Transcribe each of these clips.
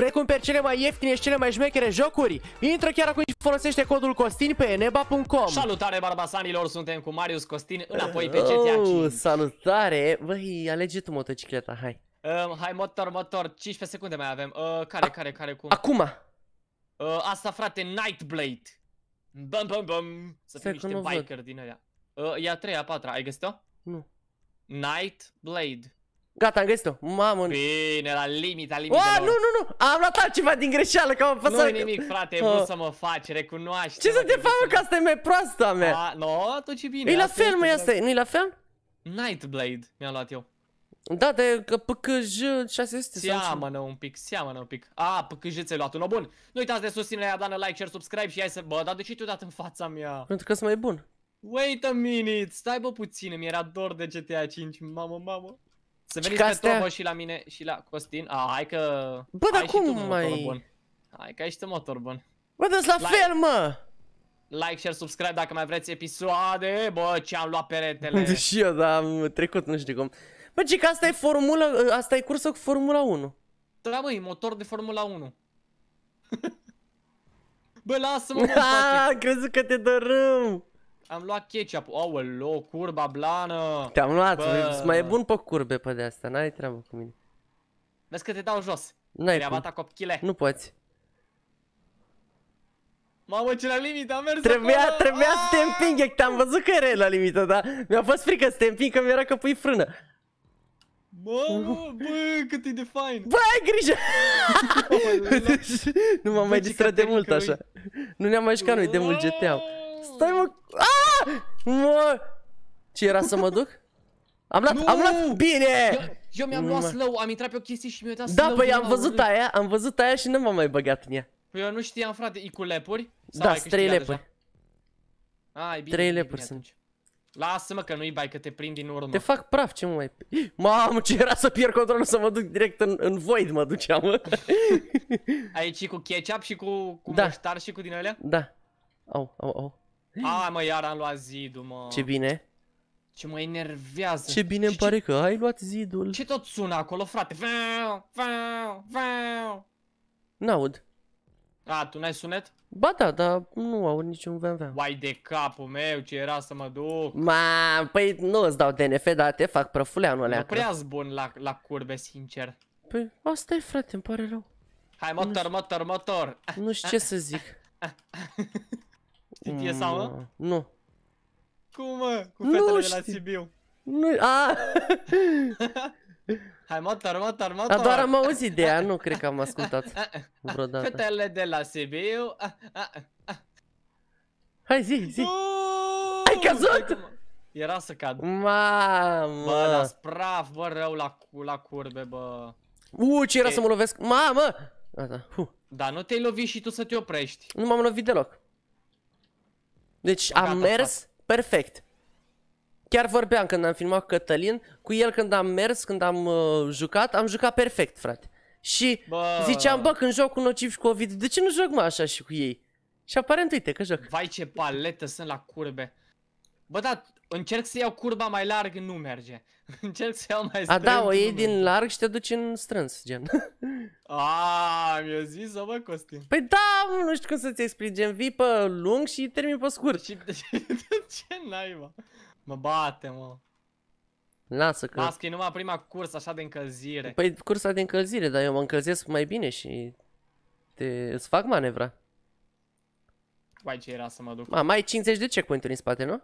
Vrei cumperi cele mai ieftine și cele mai șmechere jocuri? Intră chiar acum și folosește codul COSTIN pe eneba.com Salutare barbasanilor, suntem cu Marius Costin, înapoi pe GTA 5 Salutare! Băi, alege tu motocicleta, hai um, Hai, motor, motor, 15 secunde mai avem uh, Care, A care, care, cum? Acum! Uh, asta, frate, Nightblade Bam, bam, bam Să fie niște biker văd. din alea uh, ă, E a treia, a patra, ai găsit-o? Nu Nightblade Gata, am găsit-o. Mamă. Bine, la limita, limita. Oh, nu, nu, nu. Am luat altceva din greșeală, că am apăsat. Nu nimic, frate, oh. nu să mă faci, recunoaște. Ce să te fac, că asta e mai proasta mea. Ah, no, tu ce bine. E la fel, mă, asta e. Nu-i la fel? Nightblade mi-am luat eu. Da, de PKJ 600 Seamănă un pic, seamănă un pic A, PKJ ți-ai luat unul bun Nu uitați de susținerea, dană like, share, subscribe și hai să... Bă, dar de ce tu dat în fața mea? Pentru că sunt mai bun Wait a minute, stai bă puțin, mi era dor de GTA 5, mamă, mamă să veniți pe astea... Tobo și la mine și la Costin. A, hai că... Bă, dar cum mai... Bun. Hai că ești motor bun. Bă, dar la like... fel, mă! Like, share, subscribe dacă mai vreți episoade. Bă, ce am luat peretele. și eu, dar am trecut, nu știu cum. Bă, ce că asta e formula, asta e cursă cu Formula 1. Da, bă, e motor de Formula 1. bă, lasă-mă, bă, Crezi că te dărâm. Am luat ketchup. Aoleo, curba blană. Te-am luat, Bă. mai e bun pe curbe pe de-asta, n-ai treabă cu mine. Vezi că te dau jos. N-ai cum. copchile. Nu poți. Mamă, ce la limită, am mers Trebuia, acolo. trebuia Aaaa! să te împing, că am văzut că era la limită, da? Mi-a fost frică să te împing, că mi-era că pui frână. Bă, bă, cât e de fain! Bă, ai grijă! nu m-am mai distrat de mult așa. Nu ne-am mai jucat noi de mult GTA. Stai mă... Aaaa! Ah! Mă... Ce era să mă duc? Am luat, am luat, bine! Eu, mi-am luat slow, am intrat pe o chestie și mi-a dat da, slow Da, păi am văzut aia, am văzut aia și nu m-am mai băgat în ea Păi eu nu știam, frate, e cu lepuri? da, sunt trei lepuri bine, Trei lepuri sunt Lasă-mă că nu-i bai, că te prind din urmă Te fac praf, ce mă mai... Mamă, ce era să pierd controlul să mă duc direct în, în void mă duceam mă. Aici și cu ketchup și cu, cu da. muștar și cu din alea? Da Au, au, au a, mă, iar am luat zidul, mă. Ce bine. Ce mă enervează. Ce bine îmi pare ce... că ai luat zidul. Ce tot sună acolo, frate? Vau, vau, vau. N-aud. A, tu n-ai sunet? Ba da, dar nu au niciun vem. Vai de capul meu, ce era să mă duc. Ma, păi nu îți dau DNF, dar te fac prăfuleanul alea. Nu prea bun la, la curbe, sincer. Păi asta e frate, îmi pare rău. Hai, motor, motor, motor. Nu știu ce să zic. Știi piesa, mă? Mm, nu. Cum, mă? Cu fetele nu de la Sibiu. Nu, a! Hai, mă, motor, motor. Dar doar am auzit de ea, nu cred că am ascultat vreodată. Fetele de la Sibiu. Hai, zi, zi. Ai căzut? Era să cad. Mamă. Bă, las spraf, bă, rău la, la curbe, bă. U, ce era e... să mă lovesc? Mamă! Gata. Da, nu te-ai lovit și tu să te oprești. Nu m-am lovit deloc. Deci am mers perfect. Chiar vorbeam când am filmat cu Cătălin, cu el când am mers, când am uh, jucat, am jucat perfect, frate. Și bă. ziceam, bă, când joc cu Nociv și cu Ovid, de ce nu joc mai așa și cu ei? Și aparent, uite că joc. Vai ce paletă sunt la curbe. Bă, da, încerc să iau curba mai larg, nu merge. încerc să iau mai strâns, A, da, o iei din larg și te duci în strâns, gen. A, mi-a zis bă, Costin. Păi da, nu știu cum să-ți explic, gen, vii pe lung și termin pe scurt. Și de ce naiba? Mă bate, mă. Lasă că... Lasă că e numai prima cursă așa de încălzire. Păi cursa de încălzire, dar eu mă încălzesc mai bine și te... îți fac manevra. Vai ce era să mă duc. Ma, mai ai 50 de checkpoint-uri în spate, nu?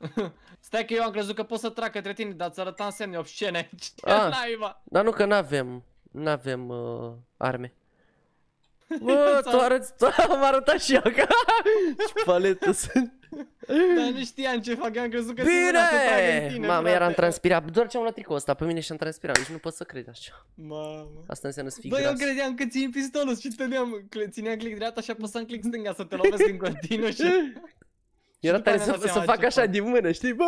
Stai că eu am crezut că pot să trag către tine, dar ți arătam semne obscene. Ce ah. naiba? Dar nu că n-avem, n-avem uh, arme. Bă, tu arăți, tu am arătat și eu ca ce paletă sunt. Dar nu știam ce fac, am crezut că Bine! se în tine, Mamă, eram transpirat, doar ce am luat tricoul ăsta pe mine și am transpirat, deci nu pot să cred așa. Mamă. Asta înseamnă să fii Bă, gras. eu credeam că țin pistolul și te țineam click dreapta și apăsam click stânga să te lovesc în continuu și... Era tare să, să fac așa fac. din mână, știi? Bă,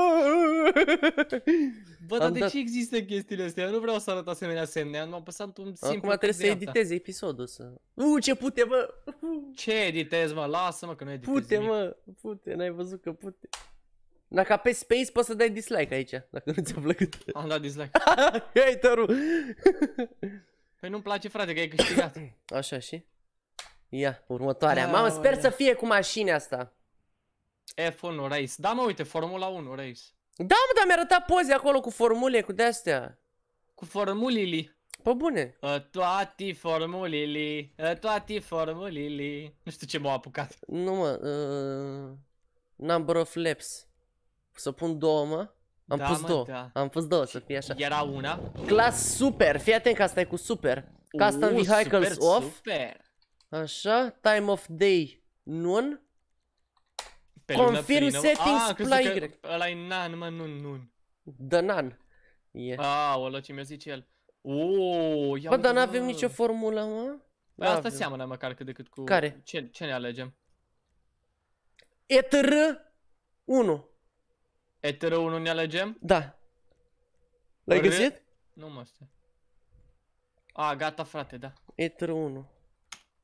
bă dar de dat... ce există chestiile astea? Eu nu vreau să arăt asemenea semne, am apăsat un simplu Acum trebuie să editez episodul să... U, ce pute, bă! Ce editez, mă? Lasă-mă că nu editez Pute, nimic. mă! Pute, n-ai văzut că pute. Dacă pe space, poți să dai dislike aici, dacă nu ți-a plăcut. Am dat dislike. tăru. păi nu-mi place, frate, că ai câștigat. Așa, și? Ia, următoarea. Mamă, sper să fie cu mașina asta. F1 Race. Da, mă, uite, Formula 1 Race. Da, mă, dar mi-a arătat poze acolo cu formule, cu de-astea. Cu formulili. Pă bune. Ă, toate formulili, ă, toate formulili. Nu știu ce m-au apucat. Nu, mă, uh, number of laps. Să pun două, mă. Am da, pus mă, două. Da. Am pus două să fie așa. Era una. Clas super. Fii atent că asta e cu super. Custom uh, vehicles super, off. Super. Așa, time of day noon. Pe Confirm lună settings ah, la Y. ăla e nan, mă, nu, nu. The nan. Yeah. A, Aolă, ce mi-a zis el. Uuu, Bă, dar n-avem nicio formulă, mă? Bă, păi asta seamănă măcar cât de cât cu... Care? Ce, ce ne alegem? ETR 1. ETR 1 ne alegem? Da. L-ai găsit? Nu mă știu. A, gata frate, da. ETR 1.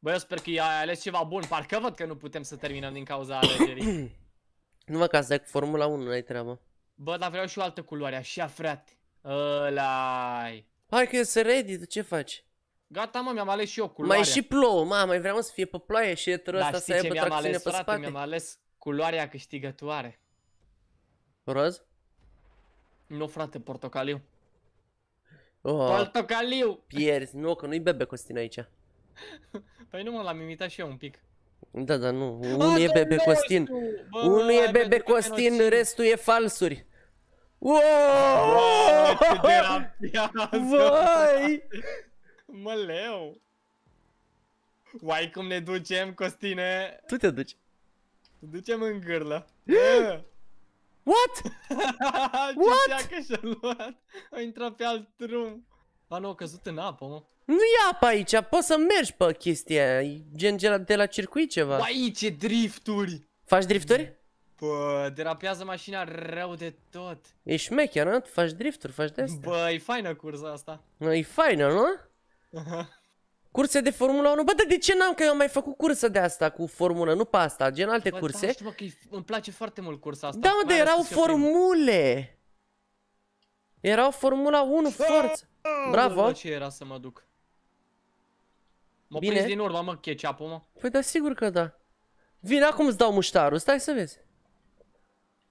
Bă, eu sper că ai ales ceva bun, parcă văd că nu putem să terminăm din cauza alegerii. nu mă, ca să cu Formula 1, n-ai treabă. Bă, dar vreau și o altă culoare, așa, frate. Ăla-i. Parcă e e ready, ce faci? Gata, mă, mi-am ales și eu culoarea. Mai și plouă, mă, mai vreau să fie pe ploaie și eterul ăsta să aibă tracțiune pe frate, spate. mi-am ales culoarea câștigătoare. Roz? Nu, frate, portocaliu. Oh, portocaliu! Pierzi, nu, că nu-i bebe Costin aici. Păi nu mă, l-am imitat și eu un pic. Da, dar nu. Unul e Bebe Costin. Unul e Bebe Costin, restul e falsuri. Vai! Mă leu! Uai cum ne ducem, Costine! Tu te duci. Te ducem în gârlă. What? What? Ce că și-a luat? A intrat pe alt drum. A, nu, a căzut în apă, mă. Nu e apa aici, poți să mergi pe chestia gen de la, de la circuit ceva. Bă, aici e drifturi! Faci drifturi? Bă, derapează mașina rău de tot. E șmecher, nu? Faci drifturi, faci de astea. Bă, e faină cursa asta. E faină, nu? Uh -huh. Curse de Formula 1. Bă, dar de ce n-am? Că eu am mai făcut cursă de asta cu Formula, nu pe asta, gen alte bă, curse. Da, știu, bă, că îmi place foarte mult cursa asta. Da, mă, dar erau formule. Erau Formula 1, forță. Bravo. Bă, ce era să mă duc. Mă Bine. prins din urmă, mă, ketchup mă. Păi da, sigur că da. Vin acum îți dau muștarul, stai să vezi.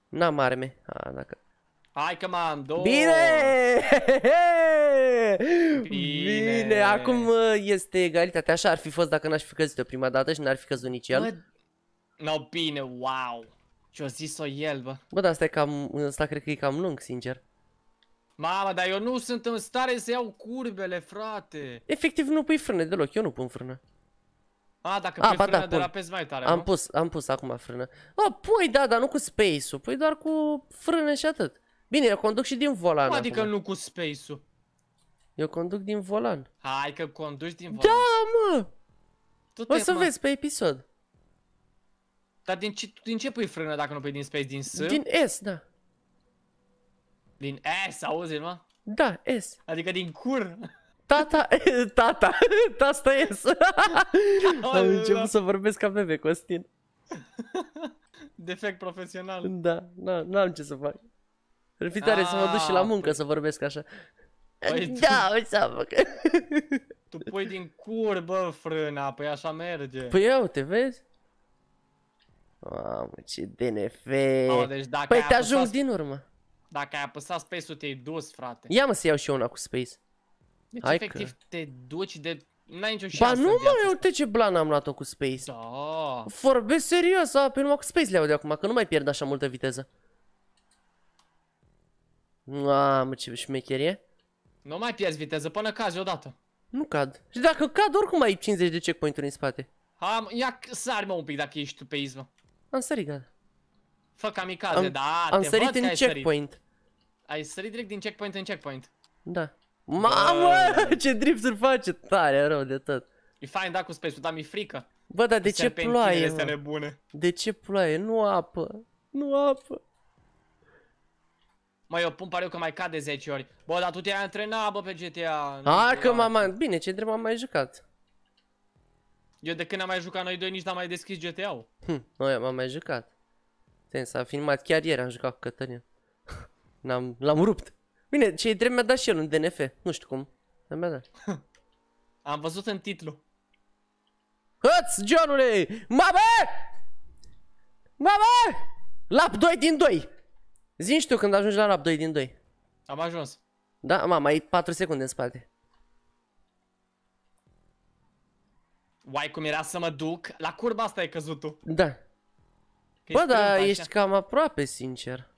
N-am arme. A, dacă... Hai că m-am două. Bine! Bine! Bine! Acum este egalitatea. Așa ar fi fost dacă n-aș fi căzut o prima dată și n-ar fi căzut nici el. Bă... No, bine, wow! Ce-o zis-o el, bă. Bă, dar asta e cam... Asta cred că e cam lung, sincer. Mama, dar eu nu sunt în stare să iau curbele, frate. Efectiv nu pui frână deloc, eu nu pun frână. A, dacă A, pui frână da, derapezi mai tare, Am nu? pus, am pus acum frână. A, pui, da, dar nu cu space-ul, pui doar cu frână și atât. Bine, eu conduc și din volan Cum adică acum. nu cu space-ul? Eu conduc din volan. Hai că conduci din volan. Da, mă! Tu o să mă. vezi pe episod. Dar din ce, din ce pui frână dacă nu pui din space? Din S? Din S, da. Din S, auzi, mă? Da, S. Adică din cur. Tata, tata, tata S. Am început să vorbesc ca bebe, Costin. Defect profesional. Da, n-am ce să fac. Ar fi tare să mă duc și la muncă să vorbesc așa. Păi da, uite o să fac. Tu pui din bă, frâna, păi așa merge. Păi eu, te vezi? Mamă, ce DNF. Oh, deci dacă păi te ajung din urmă. Dacă ai apăsat space-ul, te-ai dus, frate. Ia mă să iau și eu una cu space. Deci Hai efectiv că... te duci de... N-ai nicio șansă Ba nu mă, eu te ce blană am luat-o cu space. Da. Vorbesc serios, a, pe numai cu space le iau de acum, că nu mai pierd așa multă viteză. Mamă, ce șmecherie. Nu mai pierzi viteză până cazi odată. Nu cad. Și dacă cad, oricum ai 50 de checkpoint-uri în spate. Am, ia, sari mă un pic dacă ești tu pe izmă. Am sărit, gata. Fă kamikaze, am, da, am te sărit văd în checkpoint. Sărit. Ai sărit direct din checkpoint în checkpoint. Da. Mamă, ce drifturi face tare rău de tot. E fain da cu space dar mi-e frică. Bă, dar de ce ploaie, mă? Nebune. De ce ploaie? Nu apă. Nu apă. Mă, eu pun pariu că mai cade 10 ori. Bă, dar tu te-ai antrenat, bă, pe GTA. A, că mama. Bine, ce drept am mai jucat. Eu de când am mai jucat noi doi nici n-am mai deschis GTA-ul. Hm, noi am mai jucat. Ten, a filmat chiar ieri, am jucat cu Cătălin. N-am, l-am rupt. Bine, ce drept mi-a dat și el un DNF. Nu știu cum. Dar mi-a dat. Am văzut în titlu. Hăț, Johnule! Mamă! Mamă! Lap 2 din 2! Zi știu când ajungi la lap 2 din 2. Am ajuns. Da, mama, ai 4 secunde în spate. Uai, cum era să mă duc? La curba asta ai căzut tu. Da. Că Bă, dar ești cam aproape, sincer.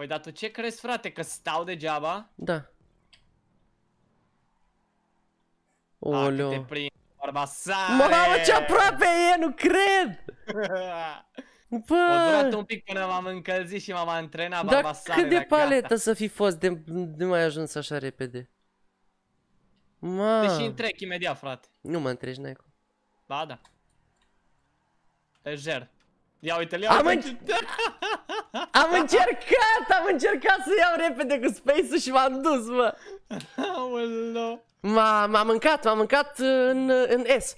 Păi dar tu ce crezi, frate? Că stau degeaba? Da. Oleo. Dacă te prind, barba sare! ce aproape e, nu cred! Bă! O durat un pic până m-am încălzit și m-am antrenat barba sare, cât de paletă gata. să fi fost de mai ajuns așa repede? Ma. Deși întrec imediat, frate. Nu mă întreci, n-ai cum. Ba, da. Lejer. Ia uite ia am, înc am încercat, am încercat să iau repede cu space-ul și m-am dus, mă. Aolo. M-am mâncat, m-am mâncat în, în S.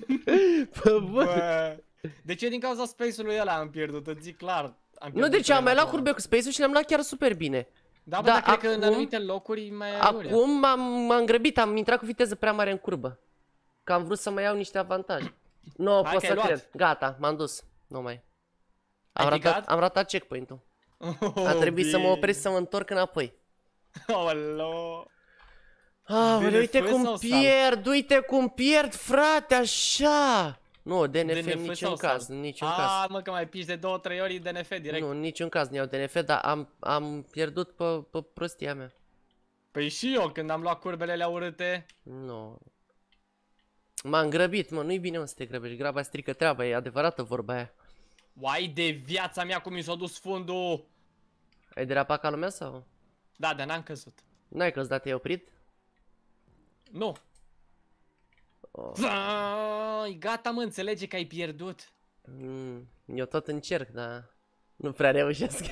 Bă, Bă. De ce din cauza space-ului ăla am pierdut, îți zic clar. Am nu, deci am mai luat curbe cu space-ul și le-am luat chiar super bine. Da, bă, da, dar cred acum, că în anumite locuri mai Acum m-am grăbit, am intrat cu viteză prea mare în curbă. Că am vrut să mai iau niște avantaje. Nu, no, pot să cred. Gata, m-am dus. Nu mai. Am ratat, am ratat checkpoint-ul. Oh, A trebuit bine. să mă opresc să mă întorc înapoi. Alo. Ah, bine, uite cum pierd, sal? uite cum pierd, frate, așa. Nu, DNF, DNF niciun caz, sal? niciun caz. Ah, mă, că mai pici de 2-3 ori DNF direct. Nu, niciun caz nu iau DNF, dar am, am pierdut pe, pe prostia mea. Păi și eu, când am luat curbele alea urâte. Nu. No. M-am grăbit, mă, nu-i bine mă să te grăbești, graba strică treaba, e adevărată vorba aia. Uai de viața mea cum mi s-a dus fundul! Ai derapat ca lumea sau? Da, dar n-am căzut. N-ai căzut, dar te-ai oprit? Nu. Oh. Zai, gata mă, înțelege că ai pierdut. Mm, eu tot încerc, dar nu prea reușesc.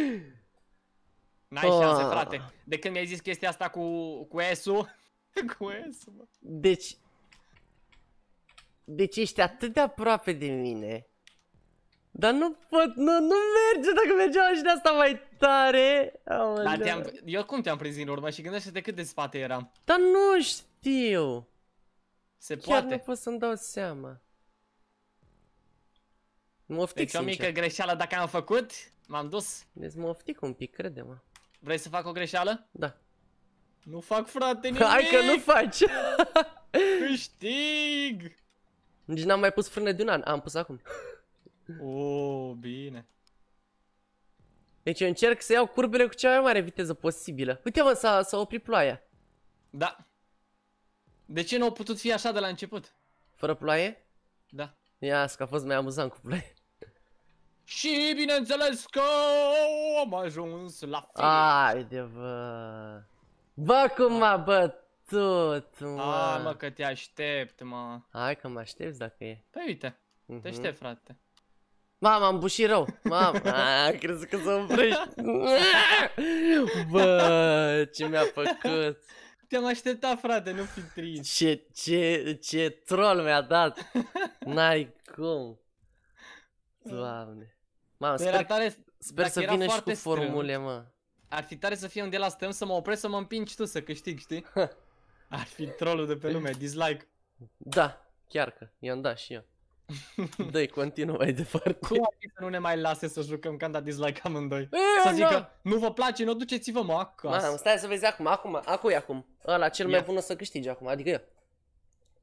N-ai oh. șanse, frate. Oh. De când mi-ai zis chestia asta cu, cu S-ul... cu S-ul, Deci, deci ești atât de aproape de mine. Dar nu pot, nu, nu merge dacă mergeam și de asta mai tare. Oh, Dar te-am, eu cum te-am prins din urmă și gândește de cât de spate eram. Dar nu știu. Se Chiar poate. nu pot să-mi dau seama. Mă oftic, deci o mică greșeală dacă am făcut, m-am dus. Deci mă oftic un pic, crede-mă. Vrei să fac o greșeală? Da. Nu fac, frate, nimic! Hai că nu faci! Câștig! Nici n-am mai pus frâne de un an, am pus acum. Oh, bine. Deci eu încerc să iau curbele cu cea mai mare viteză posibilă. Uite mă, s-a oprit ploaia. Da. De ce nu au putut fi așa de la început? Fără ploaie? Da. Ia, că a fost mai amuzant cu ploaie. Și bineînțeles că am ajuns la final. Haide bă. Bă cum m-a bătut tot, mă. A, ah, mă, că te aștept, mă. Hai că mă aștepți dacă e. Păi uite, uh -huh. te mhm. aștept, frate. Mamă, am bușit rău. Mamă, a, crezi că se oprești. Bă, ce mi-a făcut. Te-am așteptat, frate, nu fi trist. Ce, ce, ce troll mi-a dat. N-ai cum. Doamne. Mamă, păi sper, tare, sper să vină și cu formule, strâng. mă. Ar fi tare să fie unde la stăm, să mă opresc, să mă împingi tu să câștig, știi? Ar fi trollul de pe lume, dislike. Da, chiar că i-am dat și eu. Dă-i, continuă mai departe. Cum ar fi să nu ne mai lase să jucăm când a dislike amândoi? E, să zică, nu vă place, nu duceți-vă mă acasă. Mamă, stai să vezi acum, acum, acum e acum. Ăla cel mai bun o să câștige acum, adică eu.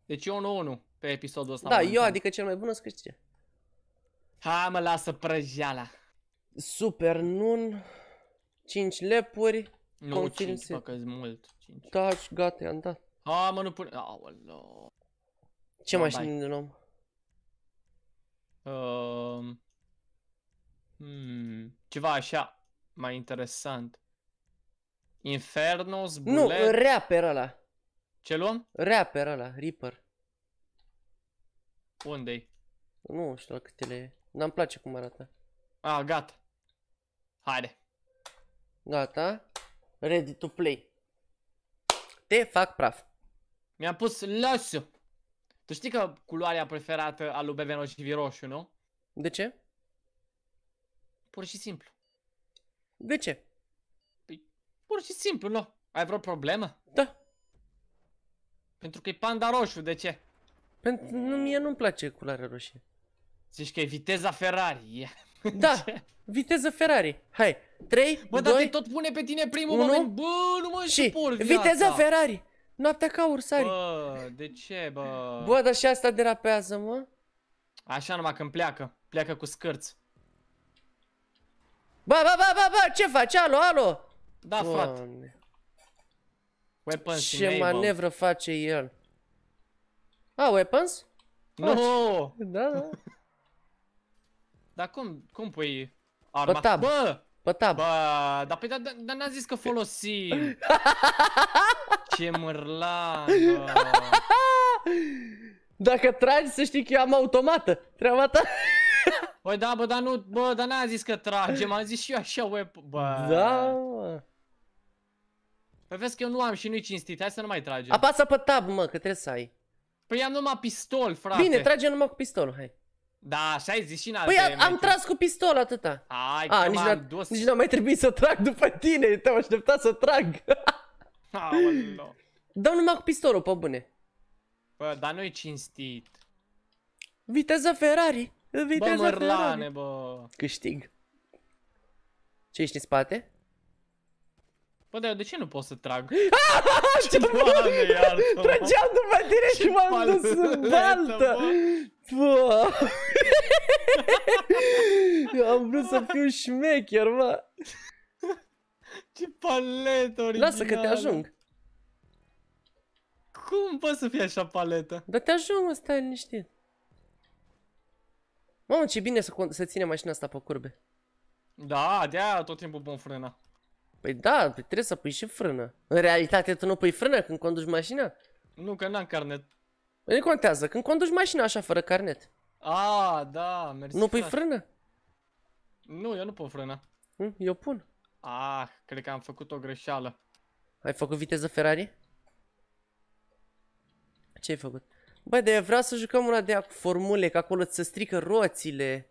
Deci eu 1-1 pe episodul ăsta. Da, eu adică cel mai bun o să câștige. Ha, mă lasă prăjeala. Super nun, 5 lepuri, nu, Confirm 5, se... că mult. 5. Da, și gata, i-am dat. A, mă, nu pune... Aoleo. Ce no, mașini din om? Uh, hmm, ceva așa, mai interesant. Infernos, Bullet... Nu, rapper ăla. Ce luăm? Rapper ăla, Reaper. Unde-i? Nu știu la câtele e. Dar îmi place cum arată. A, ah, gata. Haide. Gata ready to play. Te fac praf. Mi-am pus lăsiu. Tu știi că culoarea preferată a lui Beveno și Viroșu, nu? De ce? Pur și simplu. De ce? Păi, pur și simplu, nu. Ai vreo problemă? Da. Pentru că e panda roșu, de ce? Pentru mie nu-mi place culoarea roșie. Zici că e viteza Ferrari. Da, viteză Ferrari. Hai, 3, Bă, 2, dar te tot pune pe tine primul 1, moment. Bă, nu mă și suport viața. viteză Ferrari. Noaptea ca ursari. Bă, de ce, bă? Bă, dar și asta derapează, mă. Așa numai când pleacă. Pleacă cu scârți. Bă, bă, bă, bă, bă, ce faci? Alo, alo! Da, Doamne. frate. Weapons ce manevră face el? A, weapons? Nu! No. Da, da. Dar cum, cum pui arma? Pe tab. Bă! Pe tab. Bă, dar păi, da, da, n-a zis că folosim. Ce mârlan, bă. Dacă tragi, să știi că eu am automată. Treaba ta. Băi, da, bă, dar nu, bă, dar n-a zis că m am zis și eu așa, web, bă. Da, mă. Păi vezi că eu nu am și nu-i cinstit, hai să nu mai tragem. Apasă pe tab, mă, că trebuie să ai. Păi am numai pistol, frate. Bine, trage numai cu pistolul, hai. Da, așa ai zis și în alte Păi am, am tras cu pistol atâta. Hai, A, nici n-am dus. Nici n-am mai trebuit să trag după tine, te-am așteptat să trag. Aoleo. Dau numai cu pistolul, pe bune. Bă, dar nu-i cinstit. Viteza Ferrari. Viteza bă, mărlane, Ferrari. bă. Câștig. Ce ești în spate? Bă, dar de ce nu pot să trag? ce doamne, Trageam după tine și m-am dus în baltă! Eu am vrut să fiu șmecher, mă! Ce paletă originală! Lasă că te ajung! Cum poți să fie așa paletă? Dar te ajung, mă, stai liniștit. Mamă, ce bine să, să ține mașina asta pe curbe. Da, de-aia tot timpul bun frâna. Păi da, păi trebuie să pui și frână. În realitate tu nu pui frână când conduci mașina? Nu, că n-am carnet. Păi nu contează, când conduci mașina așa fără carnet. A, da, mersi. Nu pui frână? Nu, eu nu pun frână. Hm, eu pun. Ah, cred că am făcut o greșeală. Ai făcut viteză Ferrari? Ce ai făcut? Băi, de vreau să jucăm una de cu formule, că acolo ți se strică roțile.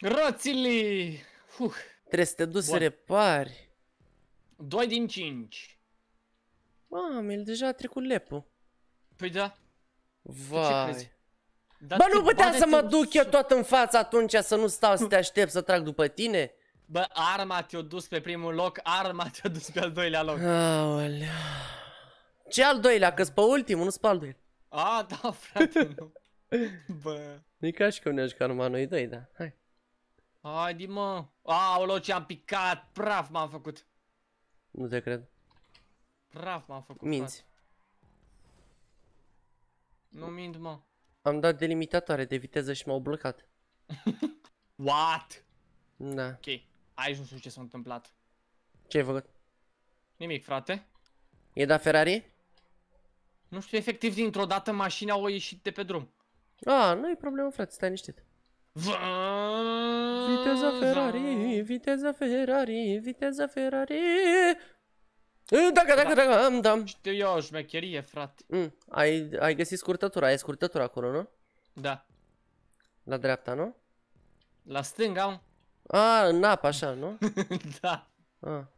Roțile! Trebuie să te duci să repari. 2 din 5. Mamă, el deja a trecut lepul. Păi da. Vai. Dar Bă, nu puteam să mă duc eu tot în față atunci să nu stau să te aștept să trag după tine? Bă, arma te-o dus pe primul loc, arma te-o dus pe al doilea loc. Aolea. Ce al doilea? Că-s pe ultimul, nu-s pe al doilea. A, da, frate, nu. Bă. Nu-i ca și cum ne jucăm numai noi doi, da. Hai. Haide, mă. Aoleo, ce am picat, praf m-am făcut. Nu te cred. Praf m-am făcut, Minți. Nu mint, mă. Am dat delimitatoare de viteză și m-au blocat. What? Da. Ok, aici nu știu ce s-a întâmplat. Ce ai făcut? Nimic, frate. E da Ferrari? Nu știu, efectiv, dintr-o dată mașina a ieșit de pe drum. A, ah, nu e problemă, frate, stai niște. Viteza Ferrari, viteza Ferrari, viteza Ferrari. Dacă, dacă, dacă, am, da. Știu eu, o șmecherie, frate. Mm. Ai, ai găsit scurtătura, e scurtătura acolo, nu? Da. La dreapta, nu? La stânga, am. A, în apă, așa, nu? da. A.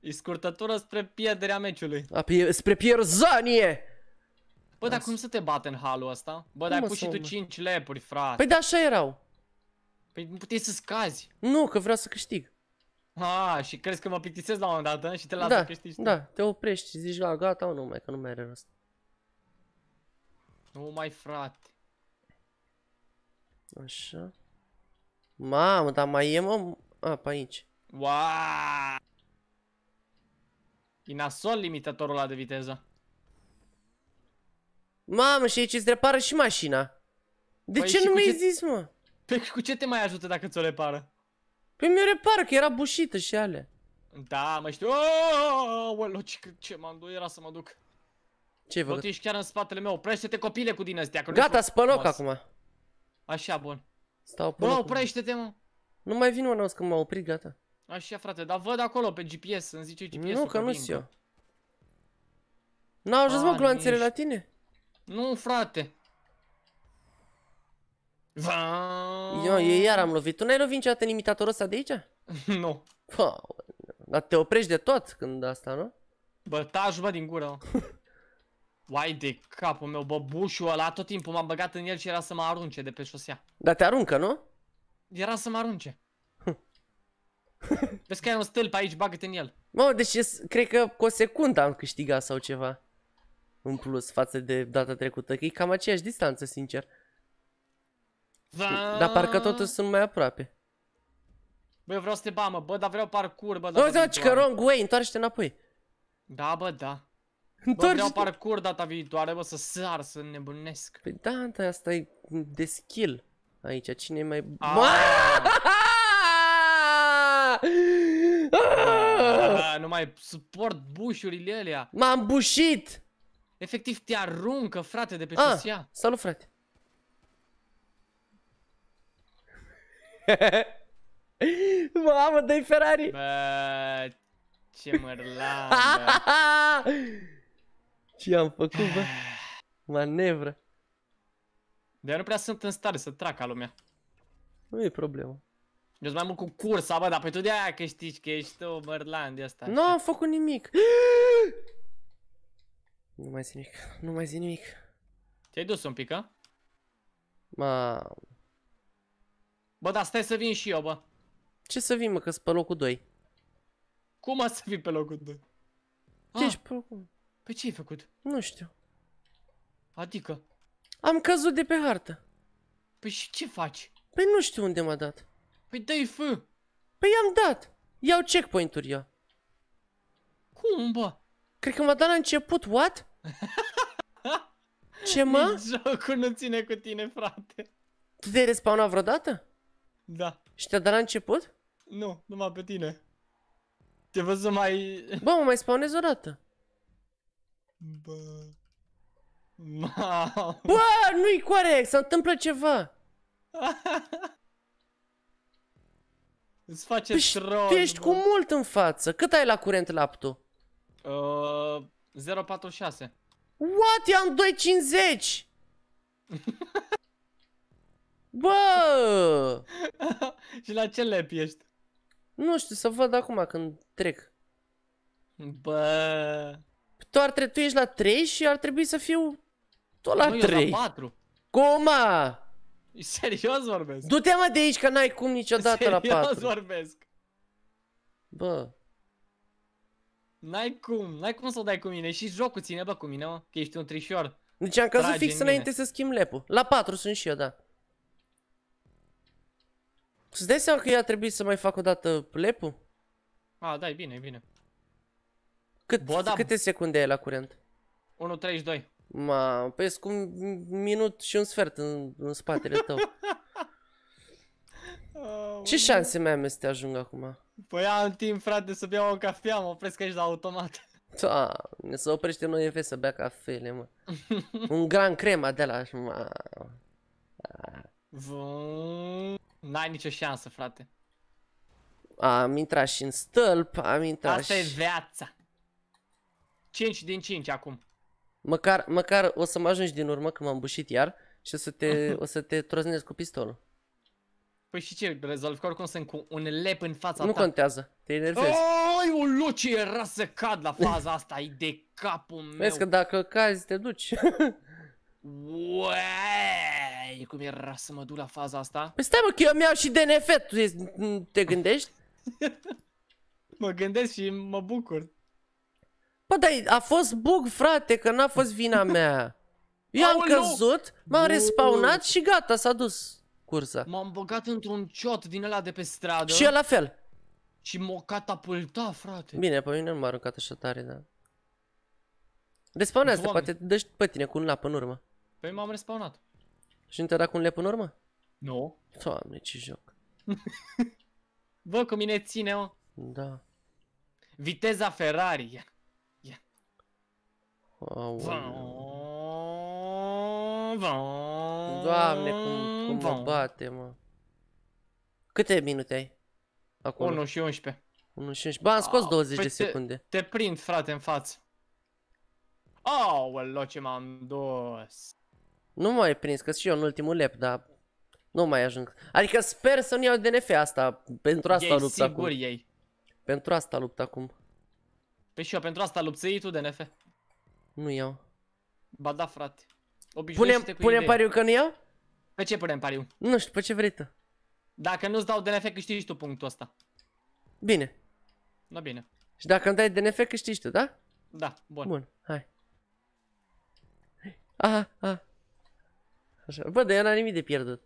E scurtătura spre pierderea meciului. A, pie spre pierzanie! Bă, dar cum să te bate în halul ăsta? Bă, dar ai pus și tu 5 lepuri, frate. Păi da, așa erau. Păi nu puteai să scazi. Nu, că vreau să câștig. Ah, și crezi că mă plictisesc la un moment dat da? și te las da, să câștigi. Da, te oprești și zici, gata, nu mai, că nu mai are rost. Nu mai, frate. Așa. Mamă, dar mai e, mă? A, pe aici. Wow! Inasol limitatorul ăla de viteză. Mamă, și aici îți repară și mașina. De păi ce nu mi-ai ce... zis, mă? Pe cu ce te mai ajută dacă ți-o repară? Păi mi-o repară, că era bușită și alea. Da, mă știu. Oolo, ce, ce m-am duc, era să mă duc. Ce-ai făcut? ești chiar în spatele meu, oprește-te copile cu din astea. Gata, loc acum. Așa, bun. Stau până Bă, oprește-te, mă. Nu mai vin, mă, că m-a oprit, gata. Așa, frate, dar văd acolo pe GPS, îmi zice GPS-ul Nu, că nu știu. eu. N-au ajuns, mă, gloanțele la tine? Nu, frate. Va... Eu, eu iar am lovit. Tu n-ai lovit niciodată în imitatorul ăsta de aici? Nu. Wow. Dar te oprești de tot când asta, nu? Bă, taci, bă, din gură. Uai de capul meu, bă, bușul ăla tot timpul m-am băgat în el și era să mă arunce de pe șosea. Dar te aruncă, nu? Era să mă arunce. Vezi că ai un stâlp aici, bagă în el. Mă, deci cred că cu o secundă am câștigat sau ceva. În plus, față de data trecută, că e cam aceeași distanță, sincer. Da. Dar parcă totuși sunt mai aproape. Bă, eu vreau să te bamă, bă, dar vreau parcur, bă, dar... Nu, da, zici că wrong way, întoarce-te înapoi. Da, bă, da. Bă, vreau parcur data viitoare, bă, să sar, să nebunesc. Păi da, da, asta e de skill. Aici, cine e mai... Da, nu mai suport bușurile alea. M-am bușit! Efectiv te aruncă, frate, de pe șosia. Salut, frate. Mamă, dă Ferrari! Bă, ce mărlandă! ce am făcut, bă? Manevră. Dar nu prea sunt în stare să trag ca lumea. Nu e problemă. Eu mai mult cu cursa, bă, dar pe tu de aia că știi că ești tu mărlan de asta. Nu am făcut nimic. nu mai zic nimic, nu mai zic nimic. Te-ai dus un pic, a? Ma... Bă, dar stai să vin și eu, bă. Ce să vin, mă, că pe locul 2. Cum a să vin pe locul 2? Ce ah. ești pe locul Pe păi ce ai făcut? Nu știu. Adică? Am căzut de pe hartă. Păi și ce faci? Păi nu știu unde m-a dat. Păi dă-i F. Păi am dat. Iau checkpoint-uri eu. Cum, bă? Cred că m-a dat la început, what? ce, mă? Nici jocul nu ține cu tine, frate. Tu te-ai respawnat vreodată? Da. Și te dat la început? Nu, numai pe tine. Te văd să mai... Bă, mă mai spawnez o dată. Bă... Mau. Bă, nu-i corect, se întâmplă ceva. Îți face păi troll, Tu ești bă. cu mult în față. Cât ai la curent laptop? Uh, 046. What? Eu am 250! Bă! Și la ce lap ești? Nu știu, să văd acum când trec. Bă... Tu, ar tre- tu ești la 3 și ar trebui să fiu tot la nu, 3. Eu la 4. Coma! Serios vorbesc. Du-te mă de aici că n-ai cum niciodată Serios la 4. Serios vorbesc. Bă. N-ai cum, n-ai cum să o dai cu mine și jocul ține bă cu mine mă, că ești un trișor. Deci am căzut fix înainte să schimb lepul. La 4 sunt și eu, da. Să-ți dai seama că eu a trebuit să mai fac o dată lepul? A, da, e bine, e bine. Cât, Bă, da. Câte secunde e la curent? 1.32. Ma, păi cu un minut și un sfert în, în spatele tău. Ce șanse mai am să te ajung acum? Păi am timp, frate, să beau o cafea, mă opresc aici la automat. Da, ne să oprește noi în să bea cafele, mă. un gran crema de la... Ma. N-ai nicio șansă, frate. Am intrat și în stâlp, am intrat Asta și... e viața. 5 din 5 acum. Măcar, măcar o să mă ajungi din urmă când m-am bușit iar și o să te, o să te troznesc cu pistolul. Păi și ce rezolv? Că oricum sunt cu un lep în fața nu ta. Nu contează, te enervezi. Ai, o luci era să cad la faza asta, ai de capul meu. Vezi că dacă cazi, te duci. Ueee! Ei, cum era să mă duc la faza asta? Păi stai mă, că eu mi-au și DNF, tu te gândești? mă gândesc și mă bucur. Bă, dar a fost bug, frate, că n-a fost vina mea. Eu am căzut, m-am respawnat și gata, s-a dus cursa. M-am băgat într-un ciot din ăla de pe stradă. Și eu la fel. Și m-o catapulta, frate. Bine, pe mine nu m-a aruncat așa tare, dar... Respawnează, poate dă pe tine cu un lap în urmă. Păi m-am respawnat. Și nu te a dat cu un lep în urmă? Nu. Doamne, ce joc. Bă, cu mine ține, o Da. Viteza Ferrari. Ia. Ia. Doamne, cum, cum mă bate, mă. Câte minute ai? Acolo. 1 și 11. 1 și 11. Ba, am scos A, 20 păi de secunde. Te, te prind, frate, în față. Aoleo, ce m-am dus. Nu mai prins, că și eu în ultimul lep, dar nu mai ajung. Adică sper să nu iau DNF asta, pentru asta ei, lupt sigur acum. ei. Pentru asta lupt acum. Păi și eu, pentru asta lupt, să iei tu DNF. Nu iau. Ba da, frate. Punem, punem pariu că nu iau? Pe ce punem pariu? Nu știu, pe ce vrei tu. Dacă nu-ți dau DNF, câștigi tu punctul ăsta. Bine. Da, bine. Și dacă îmi dai DNF, câștigi tu, da? Da, bun. Bun, hai. Aha, aha. Așa. Bă, dar eu n-am nimic de pierdut.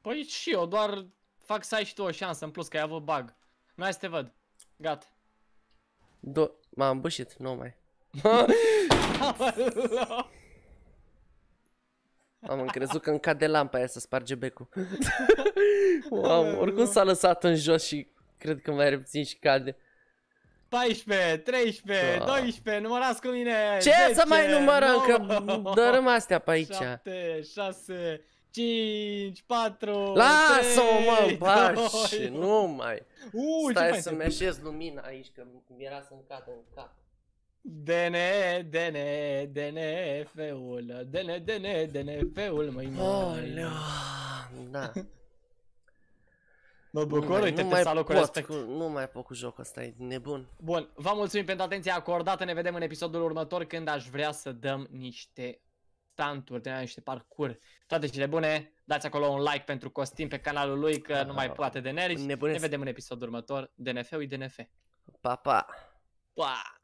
Păi și eu, doar fac să ai și tu o șansă în plus că ai avut bug. Nu să te văd. Gata. Do M-am bășit, nu mai. Am crezut că îmi cade lampa aia să sparge becul. wow, oricum s-a lăsat în jos și cred că mai puțin și cade. 14, 13, da. 12, numărați cu mine! Ce 10, să mai numărăm, 9, că dărâm astea pe aici. 7, 6, 5, 4, lasă 3, mă, 2, bași, nu mai. Uu, Stai să-mi așez lumina aici, că mi era să-mi cadă în cap. Dene, dene, dene, feul, dene, dene, dene, feul, măi, măi. Oh, da. Mă bucur, uite, te salut cu respect. Cu, nu mai pot cu jocul ăsta, e nebun. Bun, vă mulțumim pentru atenția acordată, ne vedem în episodul următor când aș vrea să dăm niște tanturi, de niște parcuri. Toate cele bune, dați acolo un like pentru Costin pe canalul lui că nu mai poate de nervi. Ne vedem în episodul următor. DNF-ul DNF. Pa, pa! Pa!